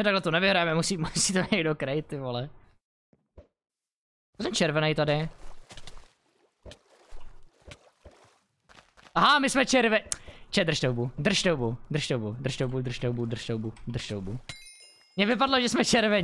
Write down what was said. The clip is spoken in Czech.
Že takhle to nevyhráme, musí, musí to někdo krejt, ty vole. Co ten červený tady? Aha, my jsme červe... Če, drž toubu, drž toubu, drž toubu, drž toubu, drž toubu, drž toubu, drž toubu. Mně vypadlo, že jsme červení.